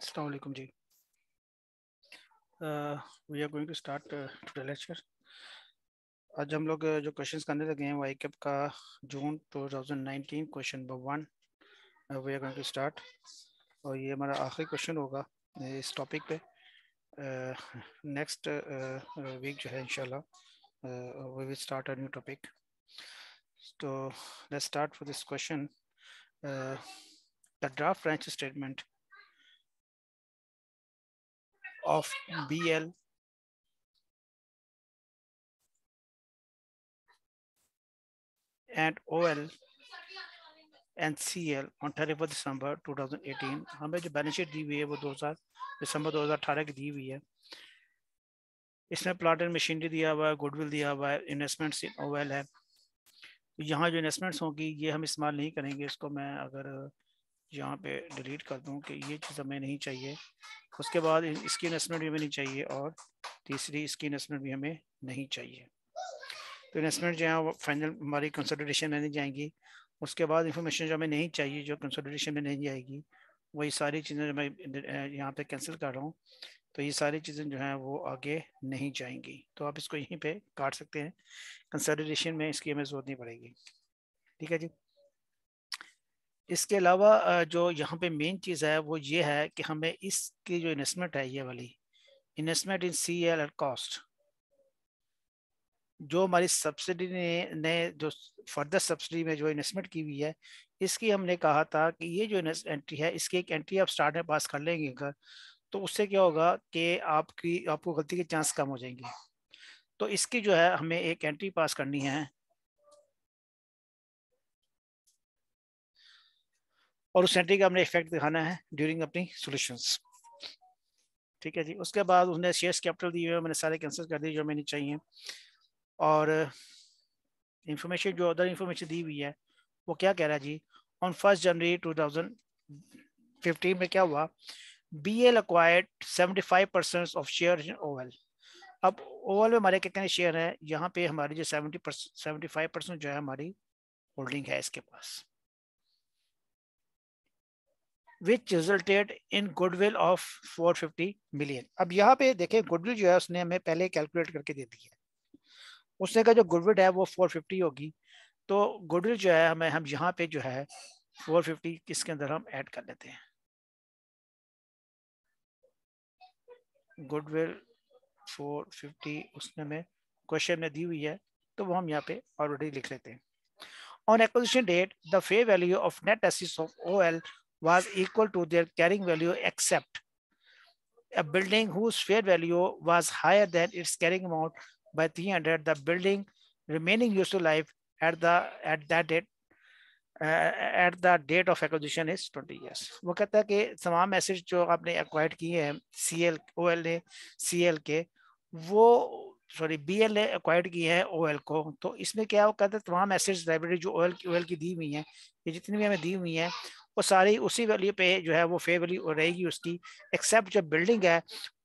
Assalamualaikum ji. Uh, we are going to start uh, the lecture. आज हम लोग uh, जो क्वेश्चंस करने लगे हैं वाई कैप का जून 2019 question number one we are going to start और ये हमारा आखिरी क्वेश्चन होगा uh, इस टॉपिक पे नेक्स्ट uh, वीक जो है इंशाल्लाह we will start a new topic तो let's start for this question the draft French statement of BL and OL and CL on thirty December 2018 हमें जो बैलेंस शीट दी हुई है वो 2000 दिसंबर 2018 की दी हुई है इसमें प्लाट एंड मशीनरी दिया हुआ है गुडविल दिया हुआ है इन्वेस्टमेंट्स इन ओवेल है तो यहाँ जो इन्वेस्टमेंट्स होंगी ये हम इस्तेमाल नहीं करेंगे इसको मैं अगर यहाँ पे डिलीट कर दूँ कि ये चीज़ हमें नहीं चाहिए उसके बाद इसकी इन्वेस्टमेंट भी हमें नहीं चाहिए और तीसरी इसकी इन्वेस्टमेंट भी हमें नहीं चाहिए तो इन्वेस्टमेंट जो है वो फाइनल हमारी कंसल्टेशन में नहीं जाएंगी उसके बाद इंफॉर्मेशन जो हमें नहीं चाहिए जो कंसल्टेशन में नहीं जाएगी वही सारी चीज़ें जो मैं यहाँ पे कैंसिल कर रहा हूँ तो ये सारी चीज़ें जो हैं वो आगे नहीं जाएंगी तो आप इसको यहीं पे काट सकते हैं कंसल्टेशन में इसकी हमें ज़रूरत नहीं पड़ेगी ठीक है जी इसके अलावा जो यहाँ पे मेन चीज़ है वो ये है कि हमें इसकी जो इन्वेस्टमेंट है ये वाली investment in C L at cost जो हमारी सब्सिडी ने ने जो फर्दर सब्सिडी में जो इन्वेस्टमेंट की हुई है इसकी हमने कहा था कि ये जो एंट्री है इसकी एक एंट्री आप स्टार्ट में पास कर लेंगे अगर तो उससे क्या होगा कि आपकी आपको गलती के चांस कम हो जाएंगे तो इसकी जो है हमें एक एंट्री पास करनी है और उस सेंटिंग का हमने इफेक्ट दिखाना है ड्यूरिंग अपनी सोल्यूशंस ठीक है जी उसके बाद उसने शेयर्स कैपिटल दिए हुए मैंने सारे कैंसिल कर दिए जो मैंने चाहिए और इंफॉर्मेशन जो अदर इंफॉर्मेशन दी हुई है वो क्या कह रहा है जी on first January two thousand fifteen में क्या हुआ B L acquired seventy five percent of share in OL अब ओवल में हमारे कितने शेयर हैं यहाँ पे हमारी जो सेवेंटी सेवेंटी फाइव परसेंट जो है हमारी होल्डिंग है इसके पास which resulted in goodwill of 450 million अब यहाँ पे देखें गुडविल जो है उसने हमें पहले कैलकुलेट करके दे दी है उसने का जो गुडविल है वो 450 होगी तो गुडविल जो है हमें हम यहाँ पे जो है 450 किसके अंदर हम ऐड कर लेते हैं गुडविल 450 उसने हमें क्वेश्चन में दी हुई है तो वो हम यहाँ पे ऑलरेडी लिख लेते हैं on acquisition date the fair value of net assets of ol was equal to their carrying value except a building whose fair value was higher than its carrying amount by 300 the building remaining useful life at the at that date uh, at the date of acquisition is 20 years wo kehta hai ki tamam assets jo aapne acquired kiye hain cl ol ne cl ke wo sorry bl ne acquired kiye hain ol ko to isme kya L kehta तो इसमें क्या वो कहते ol ki assets library जो O L की O L की दी हुई हैं वो सारी उसी वैल्यू पे जो है वो फे वैल्यू रहेगी उसकी एक्सेप्ट जो बिल्डिंग है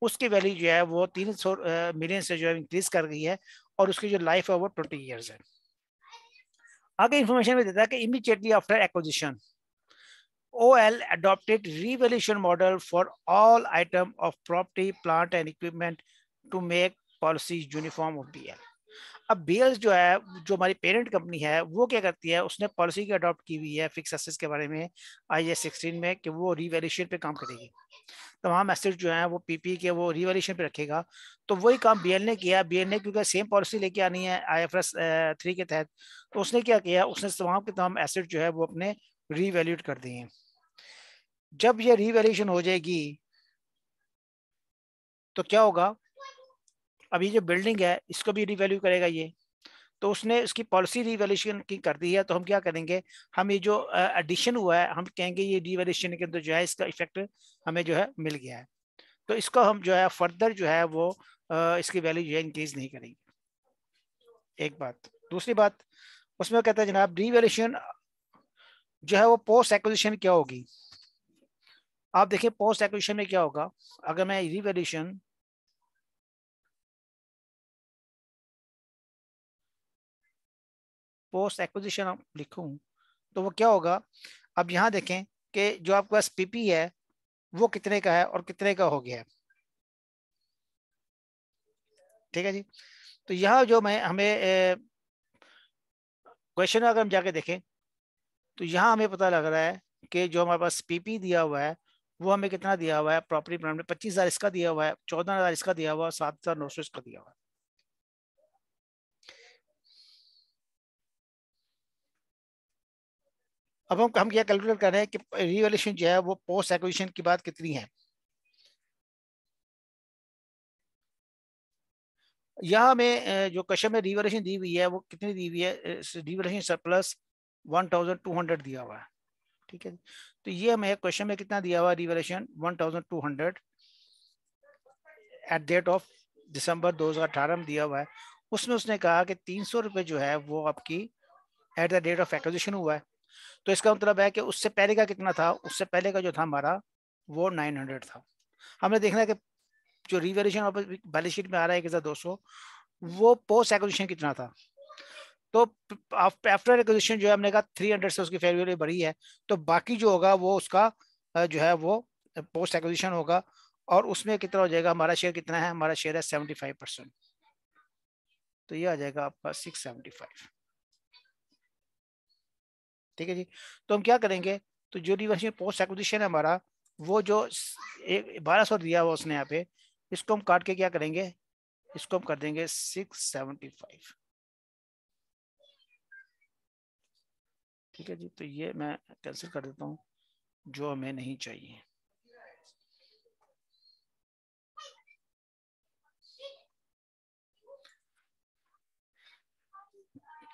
उसकी वैल्यू जो है वो तीन सौ मिलियन से जो है इंक्रीज कर गई है और उसकी जो लाइफ है वो ट्वेंटी ईयर्स है आगे इंफॉर्मेशन में देता है कि immediately after acquisition adopted adopted model for all item of property plant and equipment to make policy uniform of B L अब बेल्स जो है जो हमारी पेरेंट कंपनी है वो क्या करती है उसने पॉलिसी की अडॉप्ट की हुई है फिक्स एसेस के बारे में आई एस सिक्सटीन में कि वो रिवेल्यूशन पे काम करेगी तमाम एसेट जो है वो पीपी के वो रिवेल्यूशन पे रखेगा तो वही काम बी ने किया बी ने क्योंकि सेम पॉलिसी लेके आनी है आई एफ एस थ्री के तहत तो उसने क्या किया उसने तमाम के तमाम एसेट जो है वो अपने रिवेल्यूट कर दिए हैं जब ये रिवेल्यूशन हो जाएगी तो क्या होगा अब ये जो बिल्डिंग है इसको भी रिवेल्यू करेगा ये तो उसने उसकी पॉलिसी रिवेल्यूशन की कर दी है तो हम क्या करेंगे हम ये जो एडिशन हुआ है हम कहेंगे ये रिवेल्यूशन के अंदर जो है इसका इफेक्ट हमें जो है मिल गया है तो इसको हम जो है फर्दर जो है वो इसकी वैल्यू जो है इंक्रीज नहीं करेंगे एक बात दूसरी बात उसमें कहता है जनाब रिवेल्यूशन जो है वो पोस्ट एक्विजिशन क्या होगी आप देखिए पोस्ट एक्विजिशन में क्या होगा अगर मैं रिवेल्यूशन पोस्ट एक्विजिशन आप लिखूँ तो वो क्या होगा अब यहाँ देखें कि जो आपके पास पीपी है वो कितने का है और कितने का हो गया है ठीक है जी तो यहाँ जो मैं हमें क्वेश्चन अगर हम जाके देखें तो यहाँ हमें पता लग रहा है कि जो हमारे पास पीपी दिया हुआ है वो हमें कितना दिया हुआ है प्रॉपर्टी प्लान में पच्चीस हज़ार इसका दिया हुआ है चौदह हज़ार इसका दिया हुआ है सात हज़ार नौ सौ इसका दिया हुआ है अब हम हम क्या कैलकुलेट कर रहे हैं कि रिवेल्यूशन जो है वो पोस्ट एक्विजिशन की बात कितनी है यहाँ में जो कश्य में रिवेल्यूशन दी हुई है वो कितनी दी हुई है रिवेल्यूशन सरप्लस 1200 दिया हुआ है ठीक है तो ये हमें क्वेश्चन में कितना दिया हुआ revaluation 1200 at date of December 2018 में दिया हुआ है उसमें उसने कहा कि तीन सौ रुपये जो है वो आपकी at the date of acquisition हुआ है तो इसका मतलब है कि उससे पहले का कितना था उससे पहले का जो था हमारा वो 900 था हमने देखना है कि जो रिवेल्यूशन और बैलेंस शीट में आ रहा है एक हज़ार दो वो पोस्ट एक्विजिशन कितना था तो आफ्टर एक्विजिशन जो है हमने कहा 300 से उसकी फेयर वैल्यू बढ़ी है तो बाकी जो होगा वो उसका जो है वो पोस्ट एक्विजिशन होगा और उसमें कितना हो जाएगा हमारा शेयर कितना है हमारा शेयर है 75 परसेंट तो ये आ जाएगा आपका सिक्स सेवेंटी फाइव ठीक है जी तो हम क्या करेंगे तो जो रिवर्स में पोस्ट एक्विजिशन है हमारा वो जो एक बारह सौ दिया हुआ उसने यहाँ पे इसको हम काट के क्या करेंगे इसको हम कर देंगे सिक्स सेवेंटी फाइव ठीक है जी तो ये मैं कैंसिल कर देता हूँ जो हमें नहीं चाहिए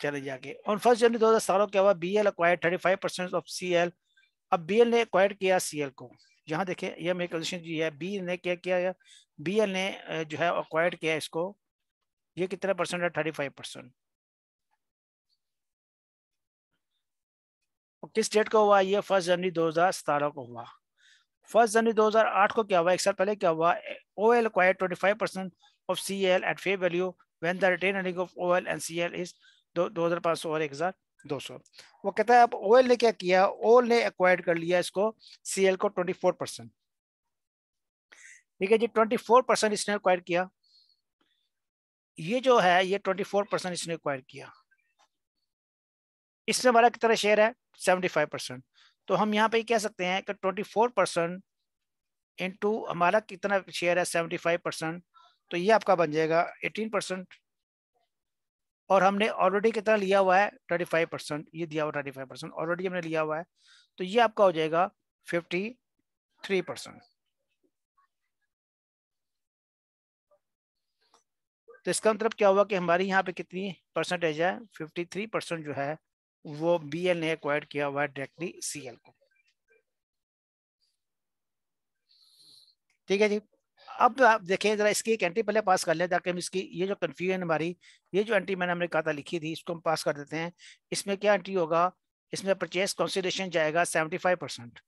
चले जाके ऑन फर्स्ट जनवरी दो हजार 2017 के बाद B L acquire thirty five percent of C L अब बी एल ने अक्वायर किया सी एल को यहाँ देखे यह मेरी कंडीशन जी है बी ने क्या किया बी एल ने जो है अक्वायर किया इसको ये कितना परसेंट है थर्टी फाइव परसेंट किस डेट को हुआ ये फर्स्ट जनवरी दो हजार सतारह को हुआ फर्स्ट जनवरी दो हजार आठ को क्या हुआ एक साल पहले क्या हुआ O L acquire twenty five percent of C L at fair value when the of O L and C L is दो हज़ार पाँच सौ और एक हज़ार दो सौ वो कहता है अब ओएल ने क्या किया ओएल ने एक्वायर कर लिया इसको सीएल को ट्वेंटी फोर परसेंट ठीक है जी ट्वेंटी फोर परसेंट इसने एक्वायर किया ये जो है ये ट्वेंटी फोर परसेंट इसने एक्वायर किया इसमें हमारा कितना शेयर है सेवेंटी फाइव परसेंट तो हम यहाँ पे कह सकते हैं कि ट्वेंटी फोर परसेंट इंटू हमारा कितना शेयर है सेवेंटी फाइव परसेंट तो ये आपका बन जाएगा एटीन परसेंट और हमने ऑलरेडी कितना लिया हुआ है थर्टी फाइव परसेंट ये दिया हुआ थर्टी फाइव परसेंट ऑलरेडी हमने लिया हुआ है तो ये आपका हो जाएगा फिफ्टी थ्री परसेंट तो इसका मतलब क्या हुआ कि हमारी यहाँ पे कितनी परसेंटेज है फिफ्टी थ्री परसेंट जो है वो बी एल ने एक्वायर किया हुआ है डायरेक्टली सी एल को ठीक है जी अब तो आप देखें जरा इसकी एक एंट्री पहले पास कर लें ताकि हम इसकी ये जो कन्फ्यूजन हमारी ये जो एंट्री मैंने हमने कहा था लिखी थी इसको हम पास कर देते हैं इसमें क्या एंट्री होगा इसमें परचेज कॉन्सिडेशन जाएगा seventy five percent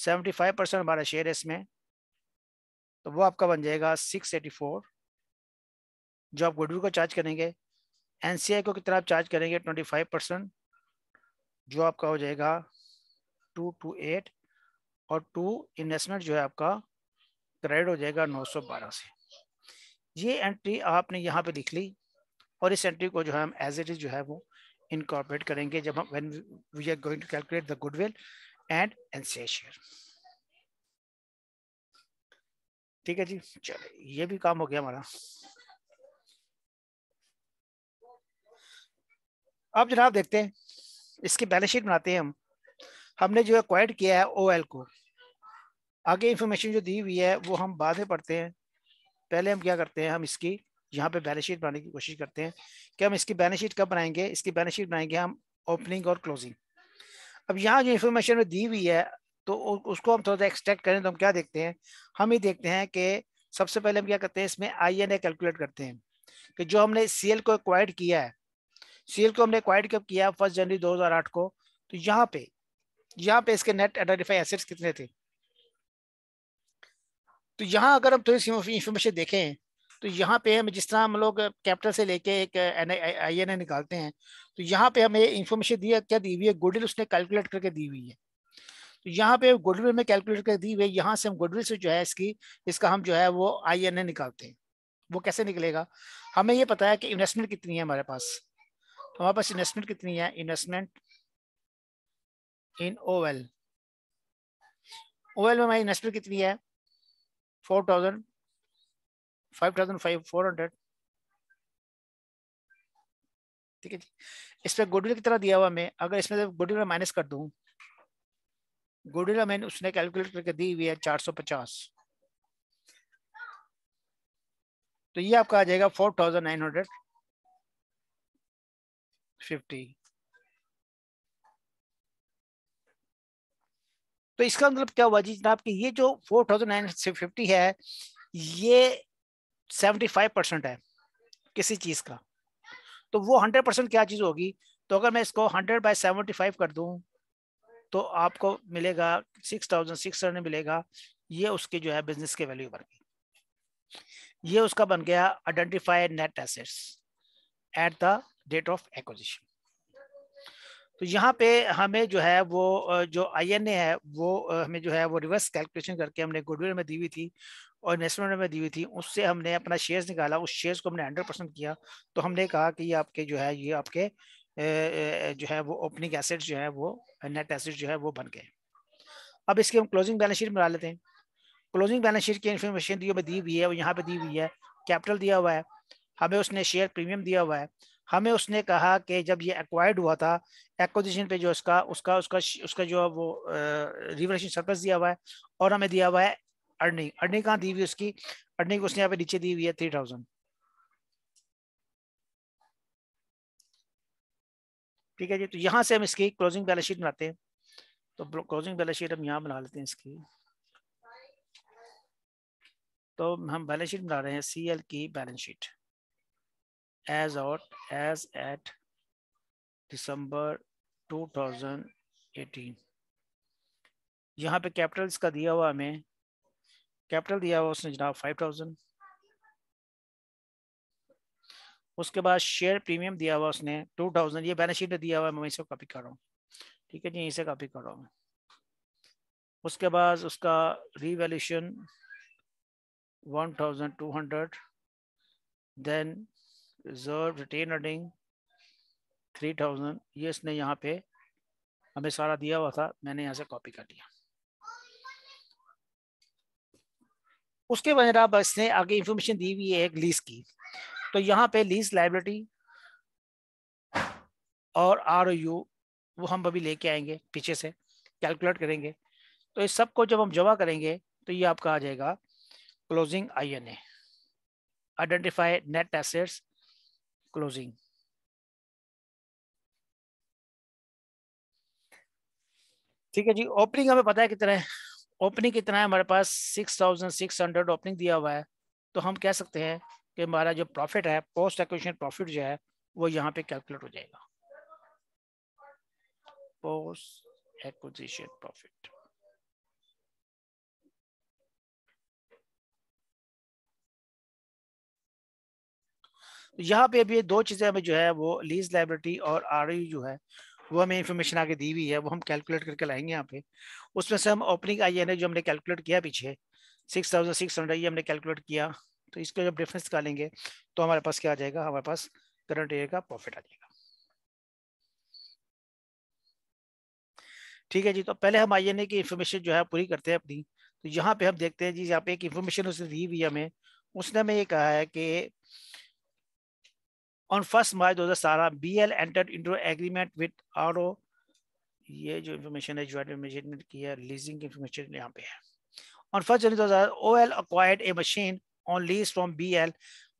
seventy five percent हमारा शेयर है इसमें तो वो आपका बन जाएगा सिक्स एटी फोर जो आप गुडविल को चार्ज करेंगे एन सी आई को कितना आप चार्ज करेंगे ट्वेंटी फाइव परसेंट जो आपका हो जाएगा टू टू एट और टू इन्वेस्टमेंट जो है आपका ग्रेड हो जाएगा 912 से ये एंट्री आपने यहाँ पे लिख ली और इस एंट्री को जो है हम एज इट इज जो है वो इनकॉर्पोरेट करेंगे जब हम when we are going to calculate the goodwill and एंसेशियर ठीक है जी चलो ये भी काम हो गया हमारा अब जनाब देखते हैं इसकी बैलेंस शीट बनाते हैं हम हमने जो है क्वाइट किया है ओएल को आगे इन्फॉर्मेशन जो दी हुई है वो हम बाद में पढ़ते हैं पहले हम क्या करते हैं हम इसकी यहाँ पे बैलेंस शीट बनाने की कोशिश करते हैं कि हम इसकी बैलेंस शीट कब बनाएंगे इसकी बैलेंस शीट बनाएंगे हम ओपनिंग और क्लोजिंग अब यहाँ जो इन्फॉर्मेशन में दी हुई है तो उसको हम थोड़ा सा एक्सट्रैक्ट करें तो हम क्या देखते हैं हम ये देखते हैं कि सबसे पहले हम क्या करते हैं इसमें आई एन ए कैलकुलेट करते हैं कि जो हमने सी एल को एक्वाइड किया है सी एल को हमने एक्वाइड कब किया फर्स्ट जनवरी दो हज़ार आठ को तो यहाँ पे यहाँ पे इसके नेट आइडेंटिफाई एसेट्स कितने थे तो यहाँ अगर हम थोड़ी इंफॉर्मेशन देखें तो यहाँ पे हम जिस तरह हम लोग कैपिटल से लेके एक आई एन निकालते हैं तो यहाँ पे हमें इंफॉर्मेशन दिया क्या दी हुई है गुडविल उसने कैलकुलेट करके दी हुई है तो यहाँ पे गुडविल में कैलकुलेट करके दी हुई है यहाँ से हम गुडविल से जो है इसकी इसका हम जो है वो आई एन निकालते हैं वो कैसे निकलेगा हमें ये पता है कि इन्वेस्टमेंट कितनी है हमारे पास तो हमारे पास इन्वेस्टमेंट कितनी है इन्वेस्टमेंट इन ओवेल ओवेल में हमारी इन्वेस्टमेंट कितनी है four thousand five thousand five four hundred ठीक है जी इस पर की तरह दिया हुआ मैं अगर इसमें से गुडविल माइनस कर दू गुडविल मैंने उसने कैलकुलेट करके दी हुई है चार सौ पचास तो ये आपका आ जाएगा four thousand nine hundred fifty तो इसका मतलब क्या हुआ जी जनाब कि ये जो फोर थाउजेंड है ये सेवेंटी फाइव परसेंट है किसी चीज़ का तो वो हंड्रेड परसेंट क्या चीज़ होगी तो अगर मैं इसको हंड्रेड बाई सेवेंटी फाइव कर दूं तो आपको मिलेगा सिक्स थाउजेंड सिक्स हंड्रेड मिलेगा ये उसकी जो है बिजनेस की वैल्यू बन गई ये उसका बन गया identify net assets at the date of acquisition तो यहाँ पे हमें जो है वो जो आई एन ए है वो हमें जो है वो रिवर्स कैलकुलेशन करके हमने गुडविल में दी हुई थी और इन्वेस्टमेंट में दी हुई थी उससे हमने अपना शेयर्स निकाला उस शेयर्स को हमने हंड्रेड परसेंट किया तो हमने कहा कि ये आपके जो है ये आपके जो है वो ओपनिंग एसेट्स जो है वो नेट एसेट जो है वो बन गए अब इसकी हम क्लोजिंग बैलेंस शीट बना लेते हैं क्लोजिंग बैलेंस शीट की इन्फॉर्मेशन दी हुई दी हुई है और यहाँ पे दी हुई है कैपिटल दिया हुआ है हमें उसने शेयर प्रीमियम दिया हुआ है हमें उसने कहा कि जब ये एक्वायर्ड हुआ था एक्विजिशन पे जो इसका उसका उसका उसका जो है वो रिवर्शन सर्कस दिया हुआ है और हमें दिया हुआ है अर्निंग अर्निंग कहाँ दी हुई उसकी अर्निंग उसने यहाँ पे नीचे दी हुई है थ्री थाउजेंड ठीक है जी तो यहाँ से हम इसकी क्लोजिंग बैलेंस शीट बनाते हैं तो क्लोजिंग बैलेंस शीट हम यहाँ बना लेते हैं इसकी तो हम बैलेंस शीट बना रहे हैं सीएल की balance sheet as out as at December 2018 यहाँ पे कैपिटल इसका दिया हुआ हमें कैपिटल दिया हुआ उसने जनाब 5000 उसके बाद शेयर प्रीमियम दिया हुआ उसने 2000 ये बैलेंस शीट में दिया हुआ है मैं वहीं से कॉपी कर रहा हूँ ठीक है जी यहीं से कॉपी कर रहा हूँ उसके बाद उसका two 1200 then reserve retain earning three thousand ये इसने यहाँ पे हमें सारा दिया हुआ था मैंने यहाँ से कॉपी कर लिया उसके बाद आप इसने आगे इंफॉर्मेशन दी हुई है एक लीज की तो यहाँ पे लीज लाइबिलिटी और आर यू वो हम अभी लेके आएंगे पीछे से कैलकुलेट करेंगे तो इस सब को जब हम जमा करेंगे तो ये आपका आ जाएगा closing I N A identify net assets closing. ठीक है जी ओपनिंग हमें पता है कितना है ओपनिंग कितना है हमारे पास six thousand six hundred opening दिया हुआ है तो हम कह सकते हैं कि हमारा जो प्रॉफिट है पोस्ट एक्विशन प्रॉफिट जो है वो यहाँ पे कैलकुलेट हो जाएगा पोस्ट एक्विजिशन प्रॉफिट तो यहाँ पे अभी दो चीज़ें हमें जो है वो लीज लाइब्रेटी और आर जो है वो हमें इन्फॉर्मेशन आगे दी हुई है वो हम कैलकुलेट करके लाएंगे यहाँ पे उसमें से हम ओपनिंग आई एन जो हमने कैलकुलेट किया पीछे सिक्स थाउजेंड सिक्स हंड्रेड ये हमने कैलकुलेट किया तो इसको जब डिफरेंस लेंगे तो हमारे पास क्या आ जाएगा हमारे पास करंट ईयर का प्रॉफिट आ जाएगा ठीक है जी तो पहले हम आई एन की इन्फॉर्मेशन जो है पूरी करते हैं अपनी तो यहाँ पे हम देखते हैं जी यहाँ पे एक इन्फॉर्मेशन उसने दी हुई हमें उसने हमें ये कहा है कि On 1st March 2017, BL entered into agreement with RO. ये जो information है joint information की है leasing information यहाँ पे है. On 1st January 2000, OL acquired a machine on lease from BL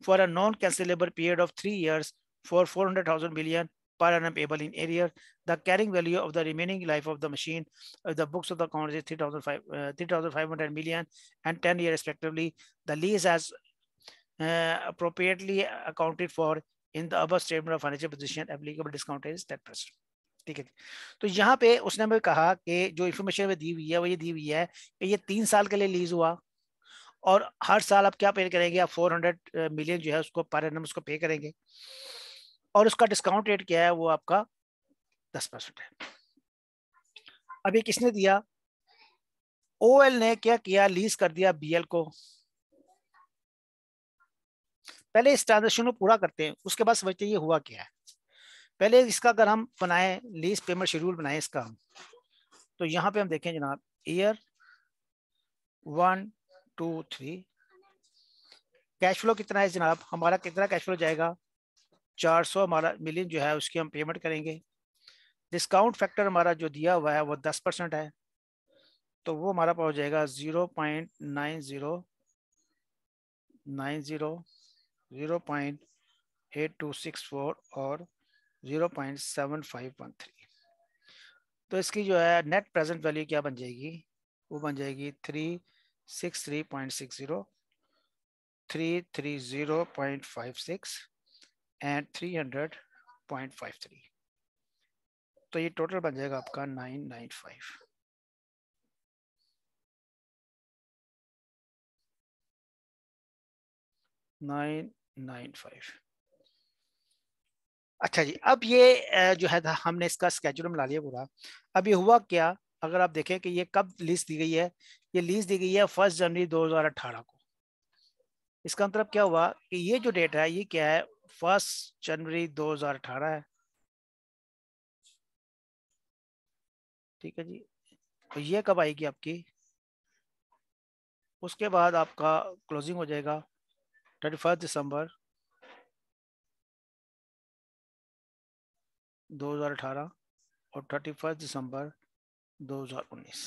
for a non-cancelable period of three years for 400,000 million per annum payable in arrears. The carrying value of the remaining life of the machine, uh, the books of the account is 3,500 uh, million and 10 years respectively. The lease has uh, appropriately accounted for in the above statement of financial position applicable discount is that percent ठीक है तो यहाँ पे उसने हमें कहा कि जो इन्फॉर्मेशन दी हुई है वो ये दी हुई है कि ये तीन साल के लिए लीज हुआ और हर साल आप क्या पे करेंगे आप 400 मिलियन uh, जो है उसको पर एन उसको पे करेंगे और उसका डिस्काउंट रेट क्या है वो आपका 10 परसेंट है अभी किसने दिया ओएल ने क्या किया लीज कर दिया बीएल को पहले इस ट्रांजेक्शन को पूरा करते हैं उसके बाद समझते हैं ये हुआ क्या है पहले इसका अगर हम बनाए लीज पेमेंट शेड्यूल बनाए इसका हम तो यहाँ पे हम देखें जनाब year one two three cash flow कितना है जनाब हमारा कितना कैश फ्लो जाएगा 400 हमारा मिलियन जो है उसकी हम पेमेंट करेंगे डिस्काउंट फैक्टर हमारा जो दिया हुआ है वो 10 परसेंट है तो वो हमारा पास हो जाएगा zero eight two six four और zero point seven five one three तो इसकी जो है नेट प्रेजेंट वैल्यू क्या बन जाएगी वो बन जाएगी three six three point six zero three three zero point five six and three hundred point five three तो ये टोटल बन जाएगा आपका nine nine five nine nine अच्छा जी अब ये जो है हमने इसका स्केड्यूल मिला लिया पूरा अब ये हुआ क्या अगर आप देखें कि ये कब लीज दी गई है ये लीज दी गई है फर्स्ट जनवरी 2018 को इसका मतलब क्या हुआ कि ये जो डेट है ये क्या है फर्स्ट जनवरी 2018 है ठीक है जी तो ये कब आएगी आपकी उसके बाद आपका क्लोजिंग हो जाएगा थर्टी फर्स्ट दिसंबर दो हजार अठारह और थर्टी फर्स्ट दिसंबर दो हजार उन्नीस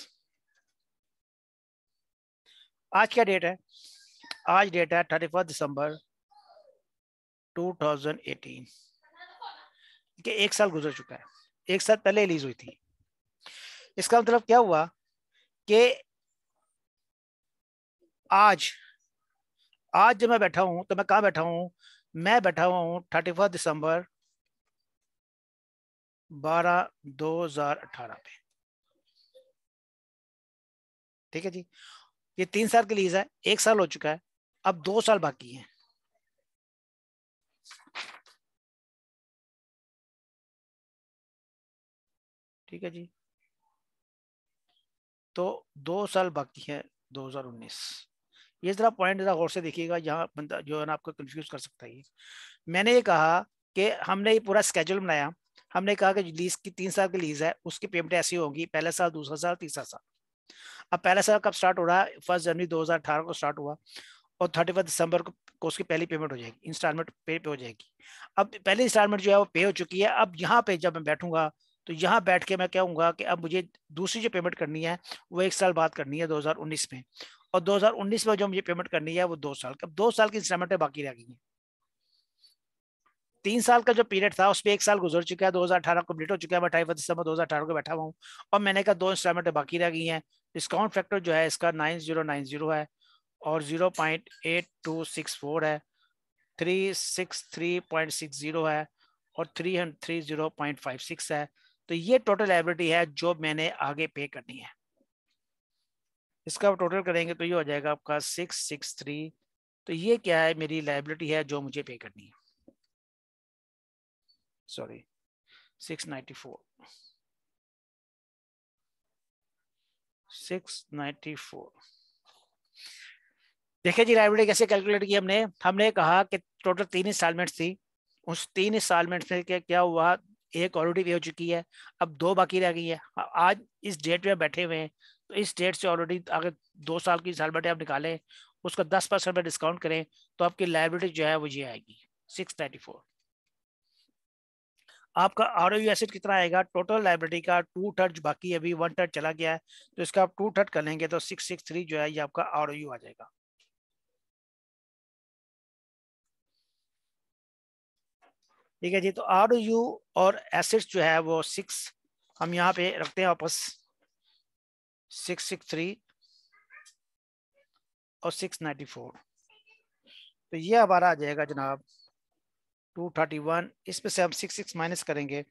आज क्या डेट है आज डेट है thirty first December two thousand eighteen के एक साल गुजर चुका है एक साल पहले रिलीज हुई थी इसका मतलब क्या हुआ कि आज आज जब मैं बैठा हूं तो मैं कहा बैठा हूं मैं बैठा हुआ हूं थर्टी फर्स्ट दिसंबर बारह दो हजार अठारह पे ठीक है जी ये तीन साल की लीज है एक साल हो चुका है अब दो साल बाकी है ठीक है जी तो दो साल बाकी है 2019 ये ज़रा पॉइंट ज़रा गौर से देखिएगा जहाँ बंदा जो है ना आपको कन्फ्यूज कर सकता है मैंने ये कहा कि हमने ये पूरा स्केड्यूल बनाया हमने कहा कि लीज की तीन साल की लीज है उसकी पेमेंट ऐसी होगी पहले साल दूसरा साल तीसरा साल अब पहला साल कब स्टार्ट हो रहा है फर्स्ट जनवरी दो को स्टार्ट हुआ और थर्टी दिसंबर को को उसकी पहली पेमेंट हो जाएगी इंस्टॉलमेंट पे पे हो जाएगी अब पहली इंस्टॉलमेंट जो है वो पे हो चुकी है अब यहाँ पे जब मैं बैठूंगा तो यहाँ बैठ के मैं कहूँगा कि अब मुझे दूसरी जो पेमेंट करनी है वो एक साल बाद करनी है 2019 में और 2019 में जो मुझे पेमेंट करनी है वो दो साल का दो साल की इंस्टॉलमेंट बाकी रह गई है तीन साल का जो पीरियड था उस पर एक साल गुजर चुका है 2018 कंप्लीट हो चुका है मैं अठाईस दिसंबर अठारह को बैठा हुआ हूँ और मैंने कहा दो इंस्टॉलमेंट बाकी रह गई है डिस्काउंट फैक्टर जो है इसका नाइन नाइन जीरो जीरो है और zero point eight two six four है three three six six point zero है और थ्री थ्री जीरो सिक्स है तो ये टोटल लाइबिलिटी है जो मैंने आगे पे करनी है इसका आप टोटल करेंगे तो ये हो जाएगा आपका सिक्स सिक्स थ्री तो ये क्या है मेरी लाइबिलिटी है जो मुझे पे करनी है sorry six ninety four six ninety four देखिए जी लाइब्रेरी कैसे कैलकुलेट की हमने हमने कहा कि टोटल तीन इंस्टॉलमेंट थी उस तीन इंस्टॉलमेंट में क्या हुआ एक ऑलरेडी पे हो चुकी है अब दो बाकी रह गई है आज इस डेट में बैठे हुए हैं इस डेट से ऑलरेडी अगर दो साल की सालबर्टी आप निकालें उसका दस परसेंट पर डिस्काउंट करें तो आपकी लाइबिलिटी जो है वो ये आएगी सिक्स नाइन्टी फोर आपका आर एसिड कितना आएगा टोटल लाइब्रेरी का टू थर्ड बाकी अभी वन थर्ड चला गया है तो इसका आप टू थर्ड कर लेंगे तो सिक्स सिक्स थ्री जो है ये आपका आर आ जाएगा ठीक है जी तो आर और एसिड्स जो है वो सिक्स हम यहाँ पे रखते हैं वापस 663 और 694 तो ये हमारा आ जाएगा जनाब 231 इस पे से हम 66 माइनस करेंगे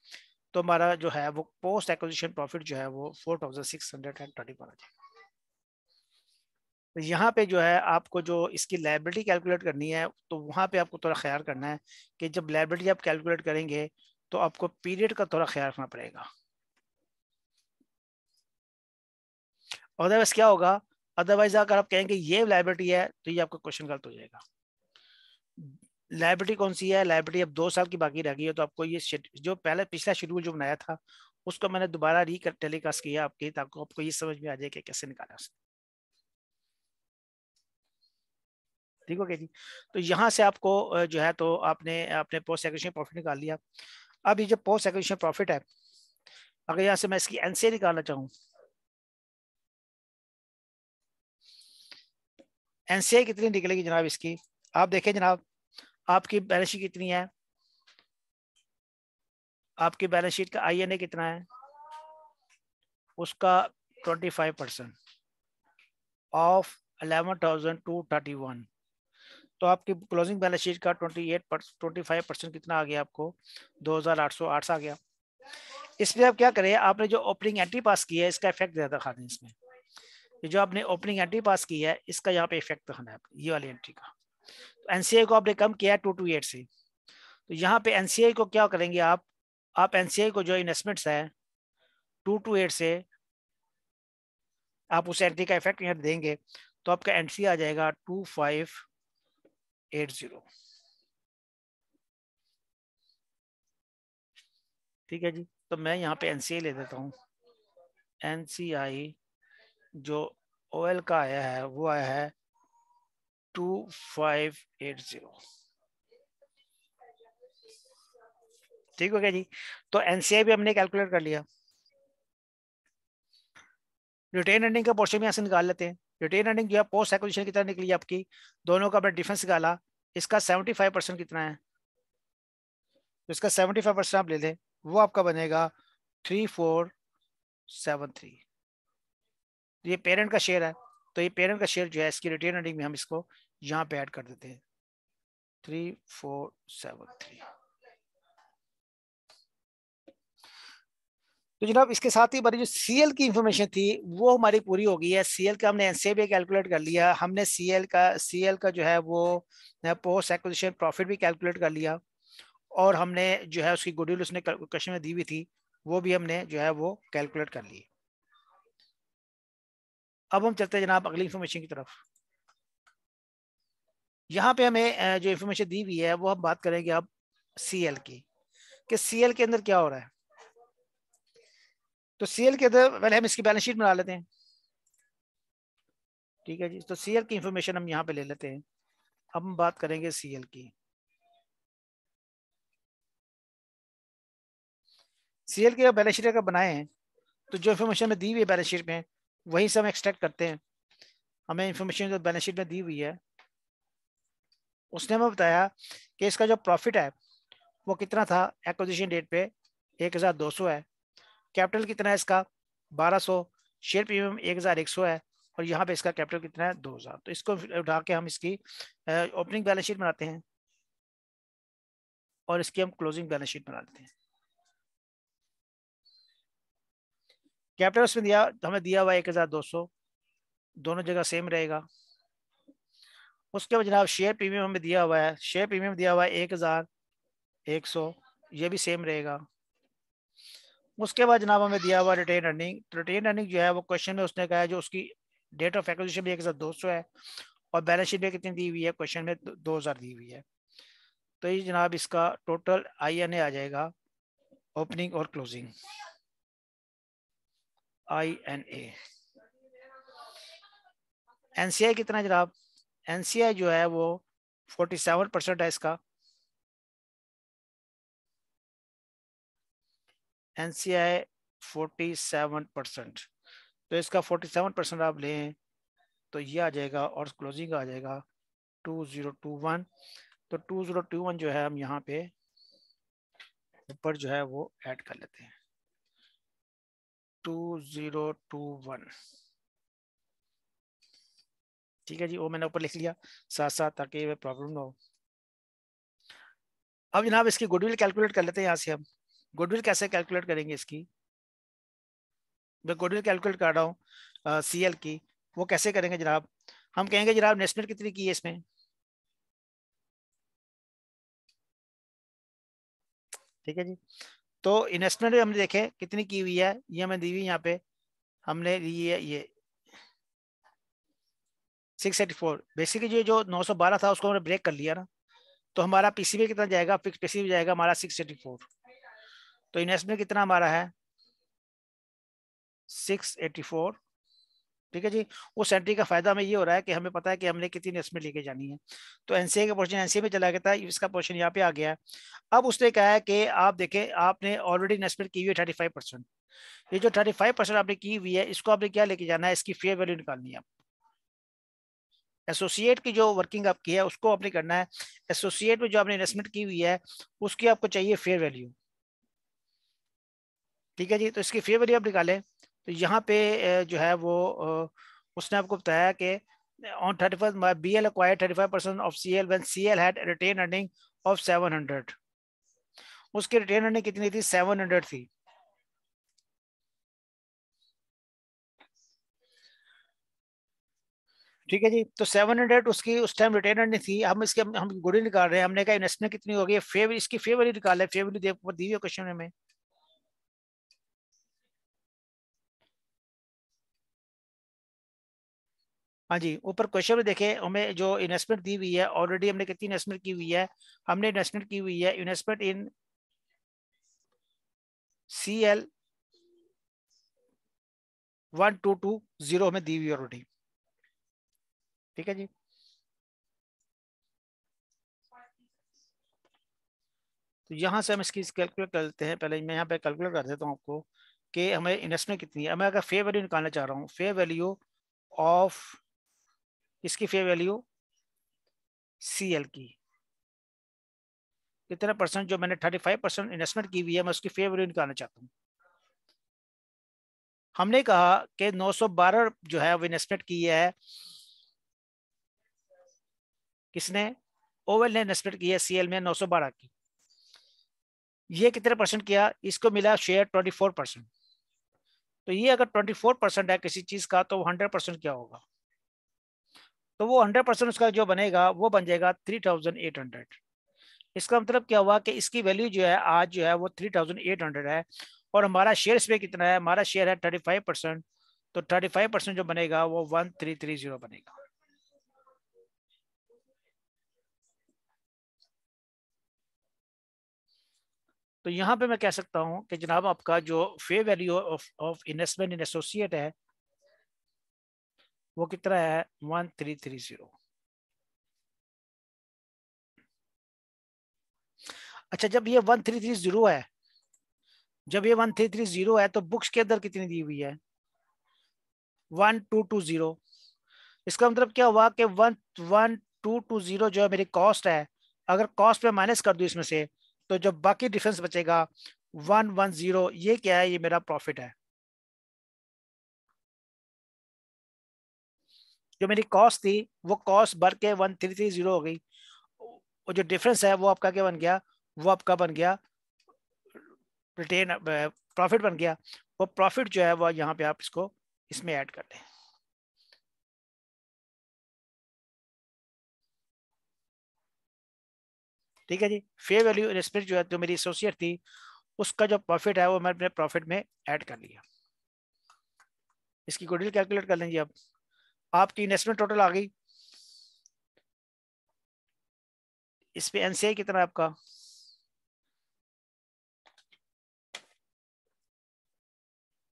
तो हमारा जो है वो पोस्ट एक्विजिशन प्रॉफिट जो है वो 4631 आ जाएगा तो यहाँ पे जो है आपको जो इसकी लाइबिलिटी कैलकुलेट करनी है तो वहाँ पे आपको थोड़ा ख्याल करना है कि जब लाइबिलिटी आप कैलकुलेट करेंगे तो आपको पीरियड का थोड़ा ख्याल रखना पड़ेगा अदरवाइज क्या होगा अदरवाइज अगर आप कहेंगे ये लाइब्रेटी है तो ये आपका क्वेश्चन गलत हो जाएगा लाइब्रेटी कौन सी है लाइब्रेटी अब दो साल की बाकी रह गई है तो आपको ये जो पहले पिछला शेड्यूल जो बनाया था उसको मैंने दोबारा री टेलीकास्ट किया आपके ताकि आपको ये समझ में आ जाए कि कैसे निकाला उसने ठीक हो गया जी तो यहाँ से आपको जो है तो आपने अपने पोस्ट एक्शन प्रॉफिट निकाल लिया अब ये जो पोस्ट एक्शन प्रॉफिट है अगर यहाँ से मैं इसकी एनसीए निकालना चाहूँ एनसीआई कितनी निकलेगी जनाब इसकी आप देखें जनाब आपकी बैलेंस शीट कितनी है आपकी बैलेंस शीट का आईएनए कितना है उसका 25 परसेंट ऑफ 11,231 तो आपकी क्लोजिंग बैलेंस शीट का 28 पर 25 परसेंट कितना आ गया आपको 2,808 आ गया इसमें आप क्या करें आपने जो ओपनिंग एंट्री पास की है इसका इफेक्ट ज़्यादा खा दें इसमें जो आपने ओपनिंग एंट्री पास की है इसका यहाँ पे इफेक्ट होना है ये वाली एंट्री का तो एनसीए को आपने कम किया है टू टू एट से तो यहाँ पे एनसीए को क्या करेंगे आप आप एनसीए को जो इन्वेस्टमेंट्स है टू टू एट से आप उस एंट्री का इफेक्ट यहाँ देंगे तो आपका एंट्री आ जाएगा टू फाइव एट जीरो ठीक है जी तो मैं यहाँ पे एनसीए ले देता हूँ एन सी आई जो ओएल का आया है वो आया है टू फाइव एट जीरो ठीक हो गया जी तो एनसीआई भी हमने कैलकुलेट कर लिया रिटेन अर्निंग का पोर्शन भी यहाँ से निकाल लेते हैं रिटेन अर्निंग जो है पोस्ट एक्विजिशन कितना निकली आपकी दोनों का बड़ा डिफरेंस निकाला इसका सेवेंटी फाइव परसेंट कितना है तो इसका सेवेंटी फाइव परसेंट आप ले लें वो आपका बनेगा थ्री फोर सेवन थ्री तो ये पेरेंट का शेयर है तो ये पेरेंट का शेयर जो है इसकी रिटेन अर्निंग में हम इसको यहाँ पे ऐड कर देते हैं थ्री फोर सेवन थ्री तो जनाब इसके साथ ही हमारी जो सीएल की इन्फॉर्मेशन थी वो हमारी पूरी हो गई है सीएल का हमने भी कैलकुलेट कर लिया हमने सीएल का सीएल का जो है वो पोस्ट एक्विजिशन प्रॉफिट भी कैलकुलेट कर लिया और हमने जो है उसकी गुडविल उसने क्वेश्चन में दी हुई थी वो भी हमने जो है वो कैलकुलेट कर ली अब हम चलते हैं जनाब अगली इंफॉर्मेशन की तरफ यहाँ पे हमें जो इंफॉर्मेशन दी हुई है वो हम बात करेंगे अब सीएल की कि सीएल के अंदर क्या हो रहा है तो सीएल के अंदर पहले हम इसकी बैलेंस शीट बना लेते हैं ठीक है जी तो सीएल की इंफॉर्मेशन हम यहाँ पे ले लेते हैं अब हम बात करेंगे सीएल की सीएल के बैलेंस शीट अगर बनाए हैं तो जो इन्फॉर्मेशन हमें दी हुई है बैलेंस शीट में वहीं से हम एक्सट्रैक्ट करते हैं हमें इंफॉर्मेशन जो बैलेंस शीट में दी हुई है उसने हमें बताया कि इसका जो प्रॉफिट है वो कितना था एक्विजिशन डेट पे एक हज़ार दो सौ है कैपिटल कितना है इसका बारह सौ शेयर प्रीमियम एक हज़ार एक सौ है और यहाँ पे इसका कैपिटल कितना है दो हज़ार तो इसको उठा के हम इसकी ओपनिंग बैलेंस शीट बनाते हैं और इसकी हम क्लोजिंग बैलेंस शीट बना लेते हैं कैपिटल उसमें दिया तो हमें दिया हुआ एक हजार दो सौ दोनों जगह सेम रहेगा उसके बाद जनाब शेयर प्रीमियम हमें दिया हुआ है शेयर प्रीमियम दिया हुआ है एक हजार एक सौ ये भी सेम रहेगा उसके बाद जनाब हमें दिया हुआ रिटेन अर्निंग तो रिटेन अर्निंग जो है वो क्वेश्चन में उसने कहा है जो उसकी डेट ऑफ एक्विजिशन भी एक हज़ार दो सौ है और बैलेंस शीट में कितनी दी हुई है क्वेश्चन में दो हज़ार दी हुई है तो ये जनाब इसका टोटल आई एन ए आ जाएगा ओपनिंग और closing I N A NCI कितना है जनाब एनसीआई जो है वो फोर्टी सेवन परसेंट है इसका एनसीआई सेवन परसेंट तो इसका फोर्टी सेवन परसेंट आप लें तो ये आ जाएगा और क्लोजिंग आ जाएगा टू टू जीरो वन तो टू टू जीरो वन जो है हम यहाँ पे ऊपर जो है वो ऐड कर लेते हैं 2021 ठीक है जी वो मैंने ऊपर लिख लिया साथ साथ ताकि वह प्रॉब्लम ना हो अब जनाब इसकी गुडविल कैलकुलेट कर लेते हैं यहाँ से हम गुडविल कैसे कैलकुलेट करेंगे इसकी मैं गुडविल कैलकुलेट कर रहा हूँ सी एल की वो कैसे करेंगे जनाब हम कहेंगे जनाब नेशनल कितनी की है इसमें ठीक है जी तो इन्वेस्टमेंट भी हमने देखे कितनी की हुई है ये हमें दी हुई यहाँ पे हमने ये ये सिक्स एटी फोर बेसिकली जो नौ सौ बारह था उसको हमने ब्रेक कर लिया ना तो हमारा पीसीबी कितना जाएगा फिक्स पीसीबी जाएगा हमारा सिक्स एटी फोर तो इन्वेस्टमेंट कितना हमारा है सिक्स एटी फोर ठीक है जी उस एंट्री का फायदा हमें ये हो रहा है कि हमें पता है कि हमने कितनी इसमें लेके जानी है तो एनसीए का पोर्शन एनसीए में चला गया था इसका पोर्शन यहाँ पे आ गया अब उसने कहा है कि आप देखें आपने ऑलरेडी नस्मेंट की हुई है थर्टी फाइव परसेंट ये जो थर्टी फाइव परसेंट आपने की हुई है इसको आपने क्या लेके जाना है इसकी फेयर वैल्यू निकालनी है एसोसिएट की जो वर्किंग आपकी है उसको आपने करना है एसोसिएट में जो आपने इन्वेस्टमेंट की हुई है उसकी आपको चाहिए फेयर वैल्यू ठीक है जी तो इसकी फेयर वैल्यू आप निकालें तो यहाँ पे जो है वो उसने आपको बताया कि on thirty five March, BL acquired 35% of CL when CL had retained earning of 700. उसकी रिटेन अर्निंग कितनी थी सेवन हंड्रेड थी ठीक है जी तो सेवन हंड्रेड उसकी उस टाइम रिटेन अर्निंग थी हम इसके हम गुड़ी निकाल रहे हैं हमने कहा इन्वेस्टमेंट कितनी होगी फेवर इसकी फेवर ही निकाला है फेवर दी हुई क्वेश्चन में हाँ जी ऊपर क्वेश्चन में देखें हमें जो इन्वेस्टमेंट दी हुई है ऑलरेडी हमने कितनी इन्वेस्टमेंट की हुई है हमने इन्वेस्टमेंट की हुई है investment in C L one two two zero हमें दी हुई ऑलरेडी ठीक है जी तो यहां से हम इसकी कैलकुलेट कर लेते हैं पहले मैं यहाँ पे कैलकुलेट कर देता हूँ आपको कि हमें इन्वेस्टमेंट कितनी है मैं अगर फेयर वैल्यू निकालना चाह रहा हूँ फेयर वैल्यू ऑफ इसकी फेयर वैल्यू सी एल की कितने परसेंट जो मैंने थर्टी फाइव परसेंट इन्वेस्टमेंट की हुई है मैं उसकी फेयर वैल्यू निकालना चाहता हूँ हमने कहा कि 912 जो है वो इन्वेस्टमेंट की है किसने ओवल ने इन्वेस्टमेंट किया है सीएल में 912 की ये कितने परसेंट किया इसको मिला शेयर 24 परसेंट तो ये अगर 24 परसेंट है किसी चीज का तो 100 परसेंट क्या होगा तो वो हंड्रेड परसेंट उसका जो बनेगा वो बन जाएगा थ्री थाउजेंड एट हंड्रेड इसका मतलब क्या हुआ कि इसकी वैल्यू जो है आज जो है वो थ्री थाउजेंड एट हंड्रेड है और हमारा शेयर इसमें कितना है हमारा शेयर है थर्टी फाइव परसेंट तो थर्टी फाइव परसेंट जो बनेगा वो वन थ्री थ्री जीरो बनेगा तो यहाँ पे मैं कह सकता हूँ कि जनाब आपका जो fair value of of investment in associate है वो कितना है वन थ्री थ्री जीरो अच्छा जब ये वन थ्री थ्री जीरो है जब ये वन थ्री थ्री जीरो है तो बुक्स के अंदर कितनी दी हुई है वन टू टू जीरो इसका मतलब क्या हुआ कि one one two two zero जो है मेरी कॉस्ट है अगर कॉस्ट में माइनस कर दू इसमें से तो जब बाकी डिफरेंस बचेगा वन वन जीरो ये क्या है ये मेरा प्रॉफिट है जो मेरी कॉस्ट थी वो कॉस्ट बढ़ के वन थ्री थ्री जीरो हो गई और जो डिफरेंस है वो आपका क्या बन गया वो आपका बन गया रिटेन प्रॉफिट बन गया वो प्रॉफिट जो है वो यहाँ पे आप इसको इसमें ऐड कर दें ठीक है जी फेयर वैल्यू रेस्पेक्ट जो है जो मेरी एसोसिएट थी उसका जो प्रॉफिट है वो मैं अपने प्रॉफिट में ऐड कर लिया इसकी गुडविल कैलकुलेट कर लेंगे आप आपकी इन्वेस्टमेंट टोटल आ गई इस पे एनसीआई कितना है आपका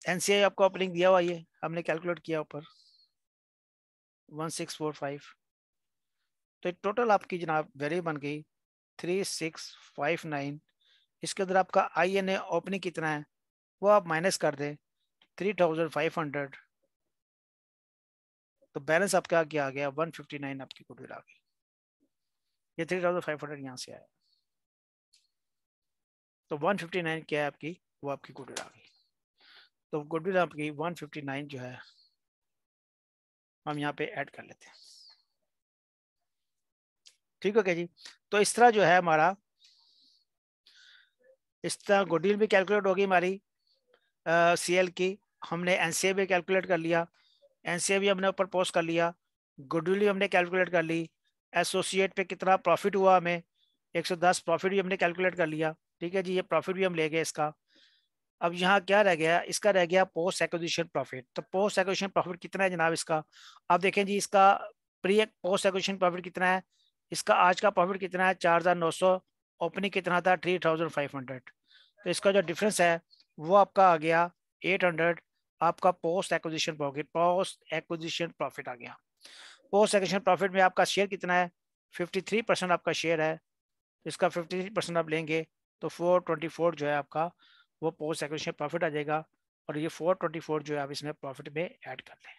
एनसीआई आपको ओपनिंग दिया हुआ ये हमने कैलकुलेट किया ऊपर वन सिक्स फोर फाइव तो टोटल आपकी जनाब वैल्यू बन गई थ्री सिक्स फाइव नाइन इसके अंदर आपका आई एन ओपनिंग कितना है वो आप माइनस कर दें थ्री थाउजेंड फाइव हंड्रेड तो बैलेंस आपका आगे आ गया 159 आपकी गुडविल आ गई ये थ्री 3500 यहाँ से आया तो 159 क्या है आपकी वो आपकी गुडविल आ गई तो गुडविल आपकी 159 जो है हम यहाँ पे ऐड कर लेते हैं ठीक हो गया जी तो इस तरह जो है हमारा इस तरह गुडविल भी कैलकुलेट होगी हमारी सी एल की हमने एन भी कैलकुलेट कर लिया एनसीए भी हमने ऊपर पोस्ट कर लिया गुडविल भी हमने कैलकुलेट कर ली एसोसिएट पे कितना प्रॉफिट हुआ हमें 110 प्रॉफिट भी हमने कैलकुलेट कर लिया ठीक है जी ये प्रॉफिट भी हम ले गए इसका अब यहाँ क्या रह गया इसका रह गया पोस्ट एक्विजिशन प्रॉफिट तो पोस्ट एक्विजिशन प्रॉफिट कितना है जनाब इसका अब देखें जी इसका प्री पोस्ट एक्विजिशन प्रॉफिट कितना है इसका आज का प्रॉफिट कितना है चार हज़ार नौ सौ ओपनिंग कितना था थ्री थाउजेंड फाइव हंड्रेड तो इसका जो डिफरेंस है वो आपका आ गया एट हंड्रेड आपका post acquisition profit post acquisition profit आ गया पोस्ट एक्विजिशन प्रॉफिट में आपका शेयर कितना है 53 परसेंट आपका शेयर है इसका 53 परसेंट आप लेंगे तो 424 जो है आपका वो पोस्ट एक्विजिशन प्रॉफिट आ जाएगा और ये 424 जो है आप इसमें प्रॉफिट में ऐड कर लें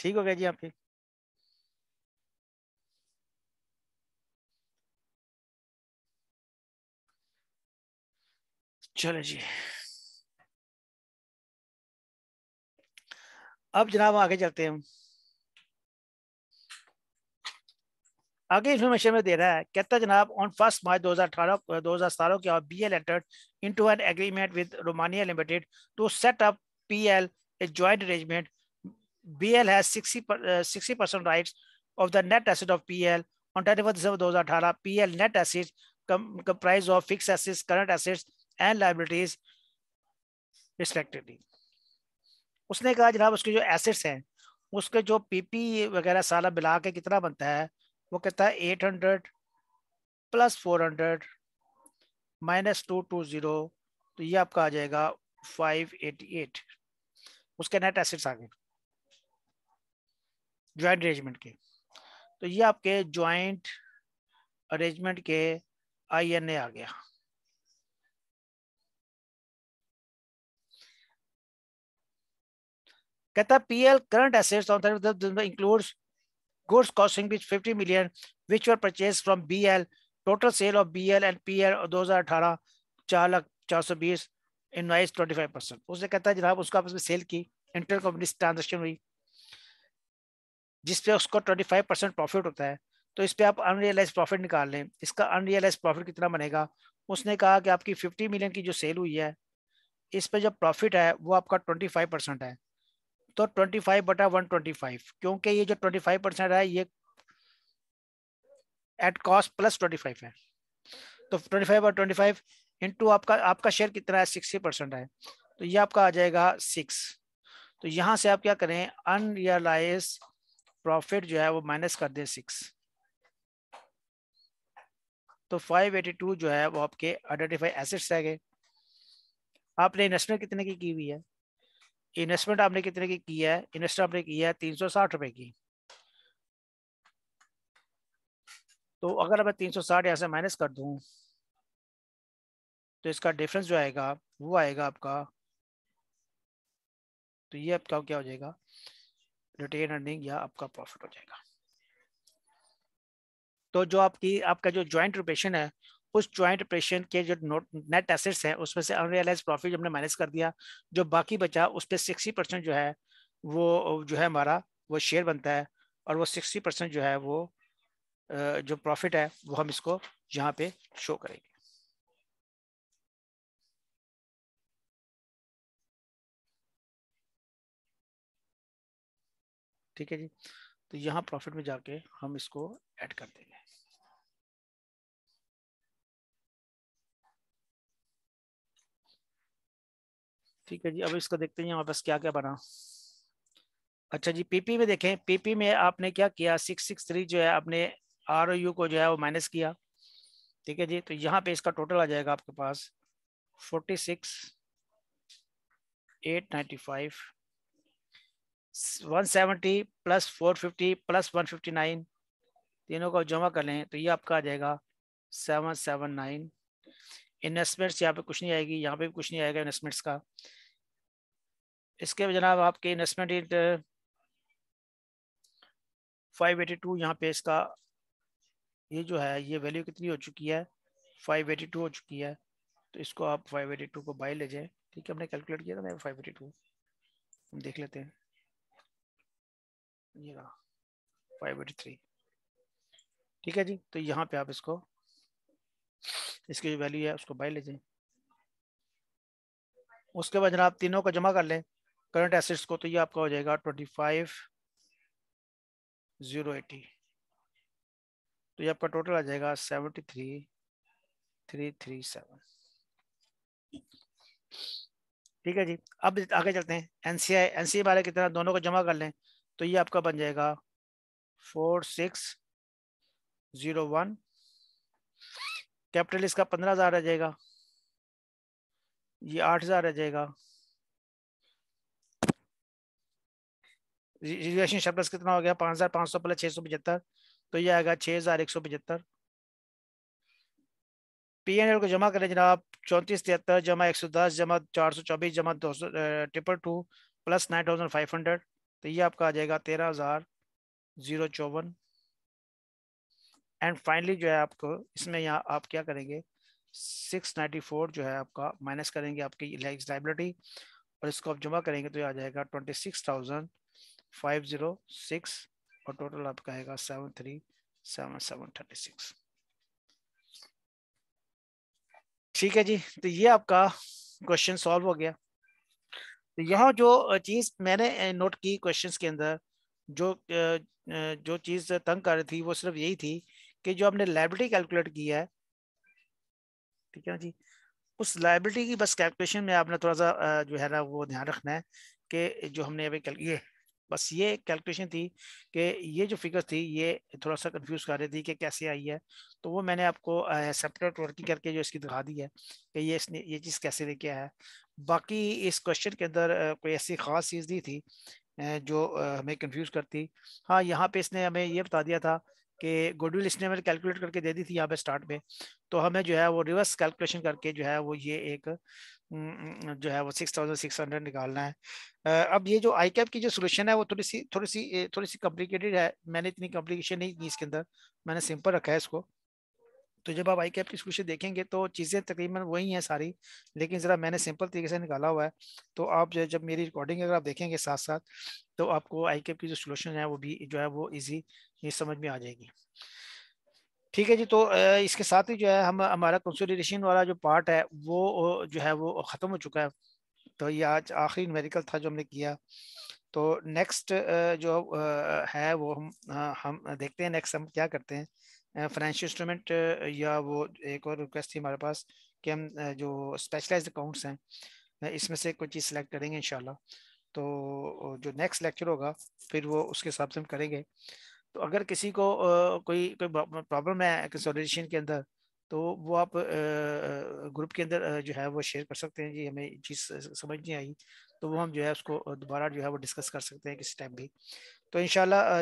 ठीक हो गया जी आप चले जी अब जनाब आगे चलते हैं आगे इन्फॉर्मेशन में दे रहा है कहता जनाब ऑन फर्स्ट मार्च 2018 2017 के B L entered into an agreement with Romania limited to set up PL a joint arrangement BL has 60 percent rights of the net asset of PL on 31 December 2018 PL net asset comprised of fix assets, current assets, and liabilities respectively उसने कहा जनाब उसके जो assets हैं उसके जो PP वगैरह सारा मिला के कितना बनता है वो कहता है eight hundred plus four hundred minus two two zero तो ये आपका आ जाएगा फाइव एटी एट उसके नेट एसेट्स आ गए ज्वाइंट अरेंजमेंट के तो ये आपके ज्वाइंट अरेंजमेंट के आईएनए आ गया कहता है P L current assets on includes goods costing purchase 50 B L total sale of B L and P L दो हज़ार 2018 चार लाख चार 420 इनवाइस 25% उसने कहता है जनाब उसको आपस में सेल की इंटर कंपनी ट्रांजेक्शन हुई जिस ट्वेंटी उसको परसेंट प्रॉफिट होता है तो इस पर आप अनरियलाइज प्रॉफिट निकाल लें इसका अनरियलाइज प्रॉफिट कितना बनेगा उसने कहा कि आपकी 50 मिलियन की जो सेल हुई है इस पर जो प्रॉफिट है वो आपका 25% है तो 25 बटा 125 क्योंकि ये जो 25 परसेंट है ये एट कॉस्ट प्लस 25 है तो 25 और 25 इंटू आपका आपका शेयर कितना है 60 परसेंट है तो ये आपका आ जाएगा सिक्स तो यहाँ से आप क्या करें अनरियलाइज प्रॉफिट जो है वो माइनस कर दें सिक्स तो 582 जो है वो आपके आइडेंटिफाई एसेट्स है आपने इन्वेस्टमेंट कितने की की हुई है इन्वेस्टमेंट आपने कितने की किया है इन्वेस्ट आपने किया है तीन सौ साठ रुपए की तो अगर मैं तीन सौ साठ यहां से माइनस कर दूँ तो इसका डिफरेंस जो आएगा वो आएगा आपका तो ये आपका क्या हो जाएगा रिटेन अर्निंग या आपका प्रॉफिट हो जाएगा तो जो आपकी आपका जो ज्वाइंट रोटेशन है उस ज्वाइंट ऑपरेशन के जो नोट नेट एसेट्स हैं उसमें से अनरियलाइज प्रॉफिट हमने माइनस कर दिया जो बाकी बचा उस पर सिक्सटी परसेंट जो है वो जो है हमारा वो शेयर बनता है और वो सिक्सटी परसेंट जो है वो जो प्रॉफिट है वो हम इसको यहाँ पे शो करेंगे ठीक है जी तो यहाँ प्रॉफिट में जाके हम इसको ऐड कर देंगे ठीक है जी अब इसको देखते हैं हमारे पास क्या क्या बना अच्छा जी पीपी में देखें पीपी में आपने क्या किया सिक्स सिक्स थ्री जो है आपने आर ओ यू को जो है वो माइनस किया ठीक है जी तो यहाँ पे इसका टोटल आ जाएगा आपके पास forty six eight ninety five one seventy plus four fifty plus one fifty nine तीनों को जमा कर लें तो ये आपका आ जाएगा सेवन सेवन नाइन इन्वेस्टमेंट्स यहाँ पे कुछ नहीं आएगी यहाँ पे भी कुछ नहीं आएगा इन्वेस्टमेंट्स का इसके जनाब आपके investment rate five eighty two यहाँ पे इसका ये जो है ये वैल्यू कितनी हो चुकी है फाइव एटी टू हो चुकी है तो इसको आप फाइव एटी टू को बाई ले जाए ठीक है हमने कैलकुलेट किया था ना फाइव एटी टू हम देख लेते हैं ये रहा फाइव एटी थ्री ठीक है जी तो यहाँ पे आप इसको इसकी जो वैल्यू है उसको बाय ले जाए उसके बाद जनाब तीनों को जमा कर लें करंट एसेट्स को तो ये आपका हो जाएगा ट्वेंटी फाइव जीरो एटी तो ये आपका टोटल आ जाएगा seventy three three three seven ठीक है जी अब आगे चलते हैं एनसीआई एनसीआई वाले की तरह दोनों को जमा कर लें तो ये आपका बन जाएगा four six zero one capital इसका पंद्रह हजार आ जाएगा ये आठ हजार आ जाएगा रिजर्वेशन शब्द कितना हो गया पांच हजार पाँच सौ प्लस छह सौ पचहत्तर तो ये आएगा छह हजार एक सौ पचहत्तर पी एन एल को जमा करें जनाब चौंतीस तिहत्तर जमा एक सौ दस जमा चार सौ चौबीस जमा दो सौ triple two plus nine thousand five hundred तो ये आपका आ जाएगा तेरह हजार जीरो चौवन एंड फाइनली जो है आपको इसमें यहाँ आप क्या करेंगे 694 जो है आपका माइनस करेंगे आपकी लाइबिलिटी और इसको आप जमा करेंगे तो ये आ जाएगा twenty six thousand five zero six और टोटल आपका आएगा seven three seven seven thirty six ठीक है जी तो ये आपका क्वेश्चन सॉल्व हो गया तो यहाँ जो चीज़ मैंने नोट की क्वेश्चंस के अंदर जो जो चीज़ तंग कर रही थी वो सिर्फ यही थी कि जो हमने लाइबिलिटी कैलकुलेट की है ठीक है ना जी उस लाइबिलिटी की बस कैलकुलेशन में आपने थोड़ा सा जो है ना वो ध्यान रखना है कि जो हमने अभी ये बस ये कैलकुलेशन थी कि ये जो फिगर थी ये थोड़ा सा कंफ्यूज कर रही थी कि कैसे आई है तो वो मैंने आपको सेपरेट वर्किंग करके जो इसकी दिखा दी है कि ये इसने ये चीज़ कैसे लेके आया है बाकी इस क्वेश्चन के अंदर कोई ऐसी ख़ास चीज़ नहीं थी जो हमें कंफ्यूज करती हाँ यहाँ पे इसने हमें ये बता दिया था कि गुडविल इसने हमें कैलकुलेट करके दे दी थी यहाँ पे स्टार्ट में तो हमें जो है वो रिवर्स कैलकुलेशन करके जो है वो ये एक जो है वो सिक्स थाउजेंड सिक्स हंड्रेड निकालना है अब ये जो आई कैप की जो सोल्यूशन है वो थोड़ी सी थोड़ी सी थोड़ी सी कॉम्प्लिकेटेड है मैंने इतनी कॉम्प्लिकेशन नहीं की इसके अंदर मैंने सिंपल रखा है इसको तो जब आप आई कैप की सोल्यूशन देखेंगे तो चीज़ें तकरीबन वही हैं सारी लेकिन ज़रा मैंने सिंपल तरीके से निकाला हुआ है तो आप जो जब मेरी रिकॉर्डिंग अगर आप देखेंगे साथ साथ तो आपको आई कैप की जो सोल्यूशन है वो भी जो है वो ईजी ये समझ में आ जाएगी ठीक है जी तो इसके साथ ही जो है हम हमारा कंसोलिडेशन वाला जो पार्ट है वो जो है वो ख़त्म हो चुका है तो ये आज आखिरी मेडिकल था जो हमने किया तो नेक्स्ट जो है वो हम हाँ, हम देखते हैं नेक्स्ट हम क्या करते हैं फाइनेंशियल इंस्ट्रूमेंट या वो एक और रिक्वेस्ट थी हमारे पास कि हम जो स्पेशलाइज्ड अकाउंट्स हैं इसमें से कोई चीज़ सेलेक्ट करेंगे इन तो जो नेक्स्ट लेक्चर होगा फिर वो उसके हिसाब से हम करेंगे तो अगर किसी को कोई कोई प्रॉब्लम है कंसोलिडेशन के अंदर तो वो आप ग्रुप के अंदर जो है वो शेयर कर सकते हैं जी हमें चीज़ समझ नहीं आई तो वो हम जो है उसको दोबारा जो है वो डिस्कस कर सकते हैं किसी टाइम भी तो इन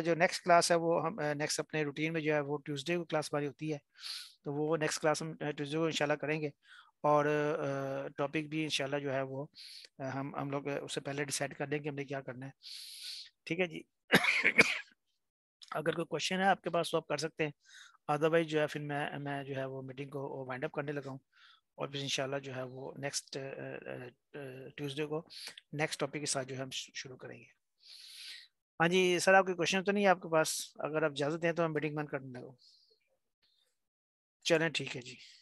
जो नेक्स्ट क्लास है वो हम नेक्स्ट अपने रूटीन में जो है वो ट्यूसडे को क्लास हमारी होती है तो वो नेक्स्ट क्लास हम ट्यूसडे को इनशाला करेंगे और टॉपिक भी इंशाल्लाह जो है वो हम हम लोग उससे पहले डिसाइड कर लेंगे हमने क्या करना है ठीक है जी अगर कोई क्वेश्चन है आपके पास तो आप कर सकते हैं अदरवाइज जो है फिर मैं मैं जो है वो मीटिंग को वाइंड अप करने लगा हूँ और फिर इनशाला जो है वो नेक्स्ट ट्यूसडे को नेक्स्ट टॉपिक के साथ जो है हम शुरू करेंगे हाँ जी सर आपके क्वेश्चन तो नहीं है आपके पास अगर आप इजाज़त दें तो हम मीटिंग बंद कर लगो चलें ठीक है जी